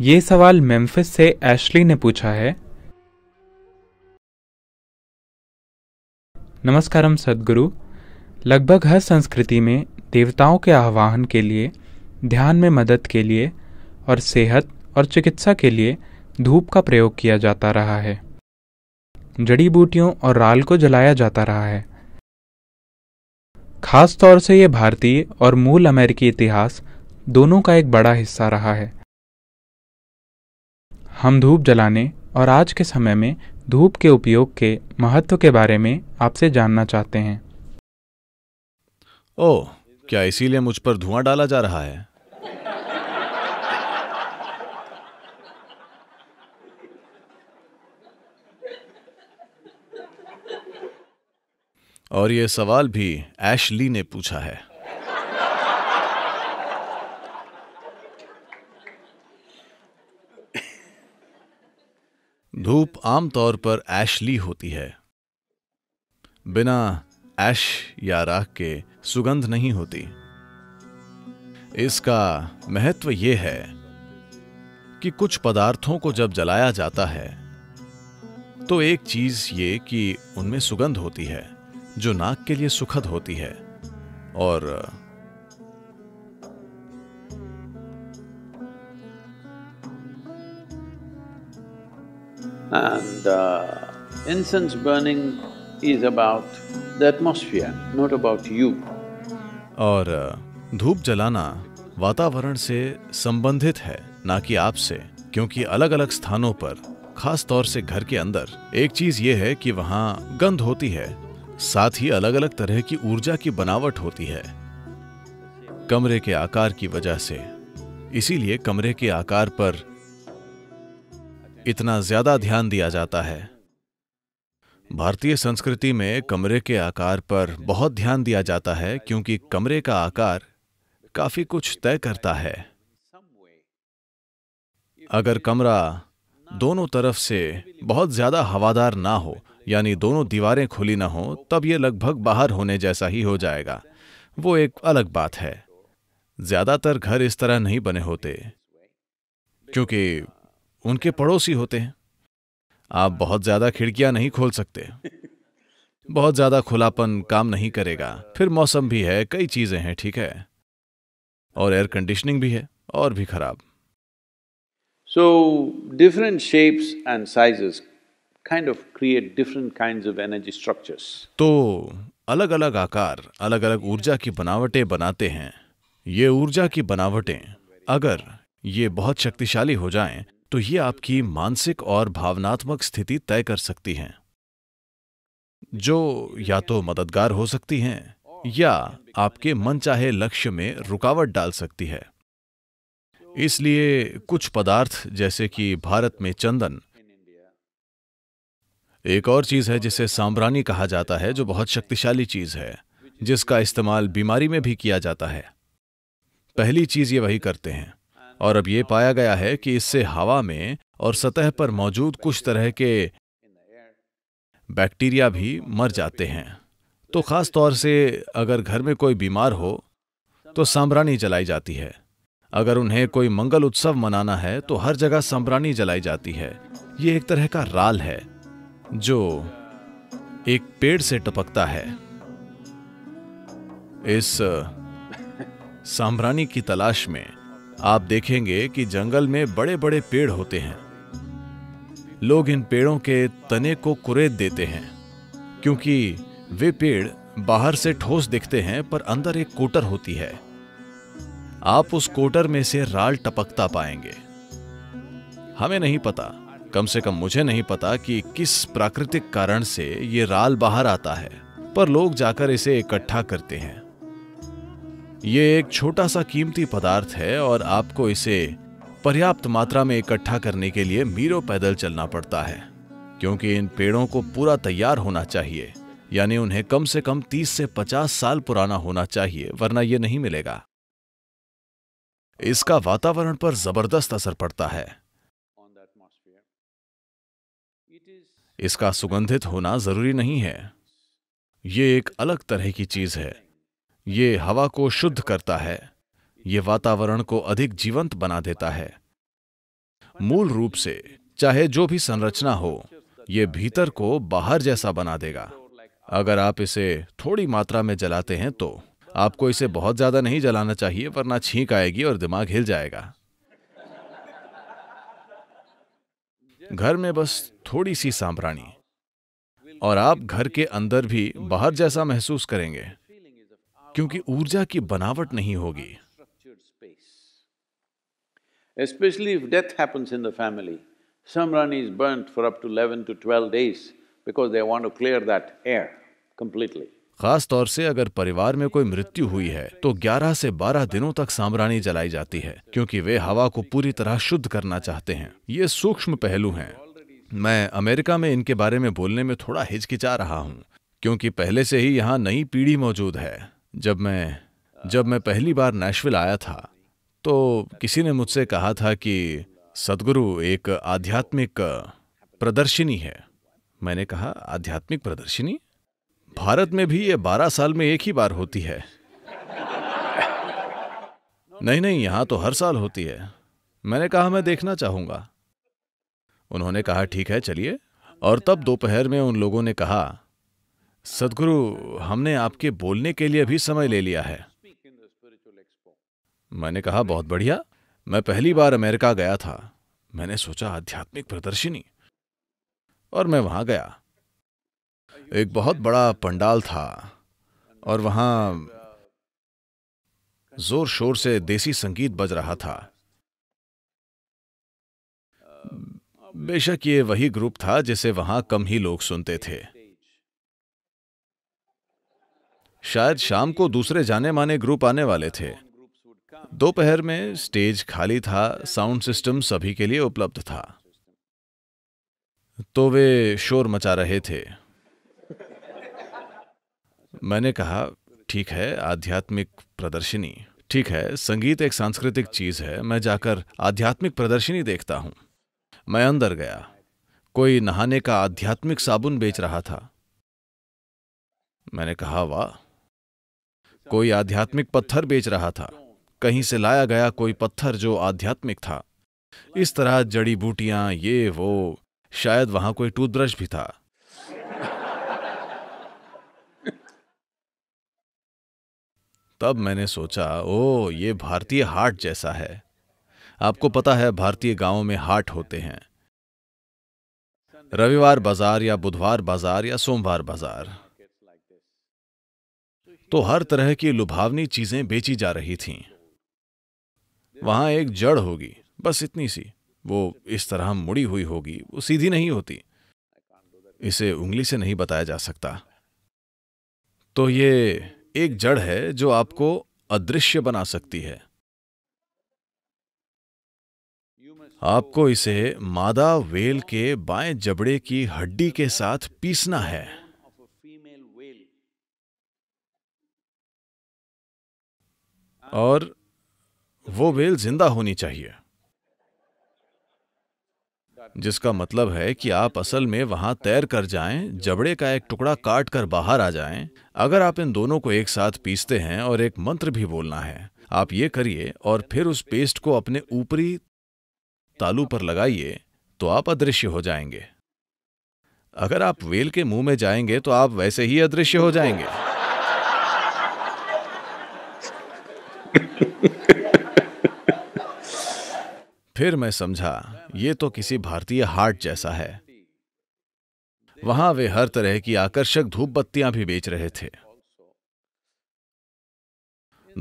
ये सवाल मेम्फिस से एशली ने पूछा है नमस्कारम सदगुरु लगभग हर संस्कृति में देवताओं के आह्वान के लिए ध्यान में मदद के लिए और सेहत और चिकित्सा के लिए धूप का प्रयोग किया जाता रहा है जड़ी बूटियों और राल को जलाया जाता रहा है खास तौर से ये भारतीय और मूल अमेरिकी इतिहास दोनों का एक बड़ा हिस्सा रहा है हम धूप जलाने और आज के समय में धूप के उपयोग के महत्व के बारे में आपसे जानना चाहते हैं ओ क्या इसीलिए मुझ पर धुआं डाला जा रहा है और ये सवाल भी एशली ने पूछा है धूप आमतौर पर ऐशली होती है बिना ऐश या राख के सुगंध नहीं होती इसका महत्व यह है कि कुछ पदार्थों को जब जलाया जाता है तो एक चीज ये कि उनमें सुगंध होती है जो नाक के लिए सुखद होती है और the incense burning is about the atmosphere, not about you. और uh, धूप जलाना वातावरण से संबंधित है ना कि आपसे क्योंकि अलग अलग स्थानों पर खास तौर से घर के अंदर एक चीज ये है कि वहाँ गंध होती है साथ ही अलग अलग तरह की ऊर्जा की बनावट होती है कमरे के आकार की वजह से इसीलिए कमरे के आकार पर इतना ज्यादा ध्यान दिया जाता है भारतीय संस्कृति में कमरे के आकार पर बहुत ध्यान दिया जाता है क्योंकि कमरे का आकार काफी कुछ तय करता है अगर कमरा दोनों तरफ से बहुत ज्यादा हवादार ना हो यानी दोनों दीवारें खुली ना हो तब यह लगभग बाहर होने जैसा ही हो जाएगा वो एक अलग बात है ज्यादातर घर इस तरह नहीं बने होते क्योंकि उनके पड़ोसी होते हैं आप बहुत ज्यादा खिड़कियां नहीं खोल सकते बहुत ज्यादा खुलापन काम नहीं करेगा फिर मौसम भी है कई चीजें हैं ठीक है और एयर कंडीशनिंग भी है और भी खराब so different shapes and sizes kind of create different kind of energy structures तो अलग अलग आकार अलग अलग ऊर्जा की बनावटें बनाते हैं ये ऊर्जा की बनावटें अगर ये बहुत शक्तिशाली हो जाएं तो ये आपकी मानसिक और भावनात्मक स्थिति तय कर सकती हैं जो या तो मददगार हो सकती हैं या आपके मनचाहे लक्ष्य में रुकावट डाल सकती है इसलिए कुछ पदार्थ जैसे कि भारत में चंदन एक और चीज है जिसे सांब्रानी कहा जाता है जो बहुत शक्तिशाली चीज है जिसका इस्तेमाल बीमारी में भी किया जाता है पहली चीज ये वही करते हैं और अब ये पाया गया है कि इससे हवा में और सतह पर मौजूद कुछ तरह के बैक्टीरिया भी मर जाते हैं तो ख़ास तौर से अगर घर में कोई बीमार हो तो सांबरानी जलाई जाती है अगर उन्हें कोई मंगल उत्सव मनाना है तो हर जगह सांबरानी जलाई जाती है ये एक तरह का राल है जो एक पेड़ से टपकता है इस सांबरानी की तलाश में आप देखेंगे कि जंगल में बड़े बड़े पेड़ होते हैं लोग इन पेड़ों के तने को कुरेद देते हैं क्योंकि वे पेड़ बाहर से ठोस दिखते हैं पर अंदर एक कोटर होती है आप उस कोटर में से राल टपकता पाएंगे हमें नहीं पता कम से कम मुझे नहीं पता कि किस प्राकृतिक कारण से ये राल बाहर आता है पर लोग जाकर इसे इकट्ठा करते हैं ये एक छोटा सा कीमती पदार्थ है और आपको इसे पर्याप्त मात्रा में इकट्ठा करने के लिए मीरों पैदल चलना पड़ता है क्योंकि इन पेड़ों को पूरा तैयार होना चाहिए यानी उन्हें कम से कम 30 से 50 साल पुराना होना चाहिए वरना यह नहीं मिलेगा इसका वातावरण पर जबरदस्त असर पड़ता है इसका सुगंधित होना जरूरी नहीं है ये एक अलग तरह की चीज है ये हवा को शुद्ध करता है ये वातावरण को अधिक जीवंत बना देता है मूल रूप से चाहे जो भी संरचना हो ये भीतर को बाहर जैसा बना देगा अगर आप इसे थोड़ी मात्रा में जलाते हैं तो आपको इसे बहुत ज्यादा नहीं जलाना चाहिए वरना छींक आएगी और दिमाग हिल जाएगा घर में बस थोड़ी सी सांप्राणी और आप घर के अंदर भी बाहर जैसा महसूस करेंगे क्योंकि ऊर्जा की बनावट नहीं होगी especially if death happens in the family samrani is burnt for up to 11 to 12 days because they want to clear that air completely खास तौर से अगर परिवार में कोई मृत्यु हुई है तो 11 से 12 दिनों तक सामरानी जलाई जाती है क्योंकि वे हवा को पूरी तरह शुद्ध करना चाहते हैं ये सूक्ष्म पहलू हैं मैं अमेरिका में इनके बारे में बोलने में थोड़ा हिचकिचा रहा हूँ क्योंकि पहले से ही यहाँ नई पीढ़ी मौजूद है जब मैं जब मैं पहली बार नेशविल आया था तो किसी ने मुझसे कहा था कि सदगुरु एक आध्यात्मिक प्रदर्शनी है मैंने कहा आध्यात्मिक प्रदर्शनी भारत में भी ये बारह साल में एक ही बार होती है नहीं नहीं यहां तो हर साल होती है मैंने कहा मैं देखना चाहूंगा उन्होंने कहा ठीक है चलिए और तब दोपहर में उन लोगों ने कहा सदगुरु हमने आपके बोलने के लिए भी समय ले लिया है मैंने कहा बहुत बढ़िया मैं पहली बार अमेरिका गया था मैंने सोचा आध्यात्मिक प्रदर्शनी और मैं वहां गया एक बहुत बड़ा पंडाल था और वहां जोर शोर से देसी संगीत बज रहा था बेशक ये वही ग्रुप था जिसे वहां कम ही लोग सुनते थे शायद शाम को दूसरे जाने माने ग्रुप आने वाले थे दोपहर में स्टेज खाली था साउंड सिस्टम सभी के लिए उपलब्ध था तो वे शोर मचा रहे थे मैंने कहा ठीक है आध्यात्मिक प्रदर्शनी ठीक है संगीत एक सांस्कृतिक चीज है मैं जाकर आध्यात्मिक प्रदर्शनी देखता हूं मैं अंदर गया कोई नहाने का आध्यात्मिक साबुन बेच रहा था मैंने कहा वाह कोई आध्यात्मिक पत्थर बेच रहा था कहीं से लाया गया कोई पत्थर जो आध्यात्मिक था इस तरह जड़ी बूटियां ये वो शायद वहां कोई टूथब्रश भी था तब मैंने सोचा ओ ये भारतीय हाट जैसा है आपको पता है भारतीय गांवों में हाट होते हैं रविवार बाजार या बुधवार बाजार या सोमवार बाजार तो हर तरह की लुभावनी चीजें बेची जा रही थीं। वहां एक जड़ होगी बस इतनी सी वो इस तरह मुड़ी हुई होगी वो सीधी नहीं होती इसे उंगली से नहीं बताया जा सकता तो ये एक जड़ है जो आपको अदृश्य बना सकती है आपको इसे मादा वेल के बाएं जबड़े की हड्डी के साथ पीसना है और वो वेल जिंदा होनी चाहिए जिसका मतलब है कि आप असल में वहां तैर कर जाएं, जबड़े का एक टुकड़ा काट कर बाहर आ जाएं। अगर आप इन दोनों को एक साथ पीसते हैं और एक मंत्र भी बोलना है आप ये करिए और फिर उस पेस्ट को अपने ऊपरी तालू पर लगाइए तो आप अदृश्य हो जाएंगे अगर आप वेल के मुंह में जाएंगे तो आप वैसे ही अदृश्य हो जाएंगे फिर मैं समझा ये तो किसी भारतीय हार्ट जैसा है वहां वे हर तरह की आकर्षक धूप बत्तियां भी बेच रहे थे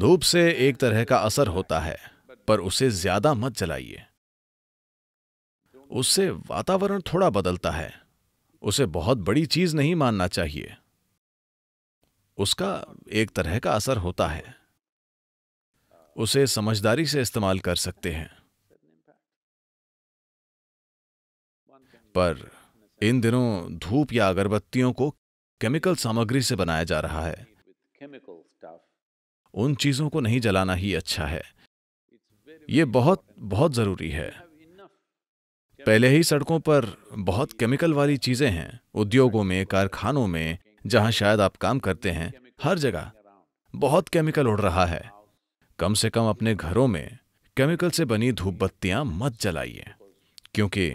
धूप से एक तरह का असर होता है पर उसे ज्यादा मत जलाइए उससे वातावरण थोड़ा बदलता है उसे बहुत बड़ी चीज नहीं मानना चाहिए उसका एक तरह का असर होता है उसे समझदारी से इस्तेमाल कर सकते हैं पर इन दिनों धूप या अगरबत्तियों को केमिकल सामग्री से बनाया जा रहा है उन चीजों को नहीं जलाना ही अच्छा है ये बहुत बहुत जरूरी है पहले ही सड़कों पर बहुत केमिकल वाली चीजें हैं उद्योगों में कारखानों में जहां शायद आप काम करते हैं हर जगह बहुत केमिकल उड़ रहा है कम से कम अपने घरों में केमिकल से बनी धूप बत्तियां मत जलाइए क्योंकि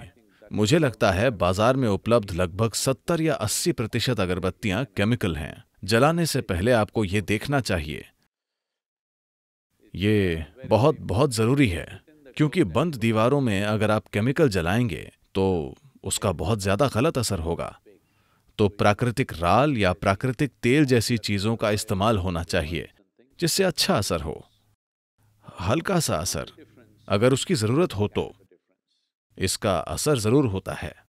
मुझे लगता है बाजार में उपलब्ध लगभग 70 या 80 प्रतिशत अगरबत्तियां केमिकल हैं जलाने से पहले आपको ये देखना चाहिए ये बहुत बहुत ज़रूरी है क्योंकि बंद दीवारों में अगर आप केमिकल जलाएंगे तो उसका बहुत ज़्यादा गलत असर होगा तो प्राकृतिक राल या प्राकृतिक तेल जैसी चीज़ों का इस्तेमाल होना चाहिए जिससे अच्छा असर हो हल्का सा असर अगर उसकी जरूरत हो तो इसका असर जरूर होता है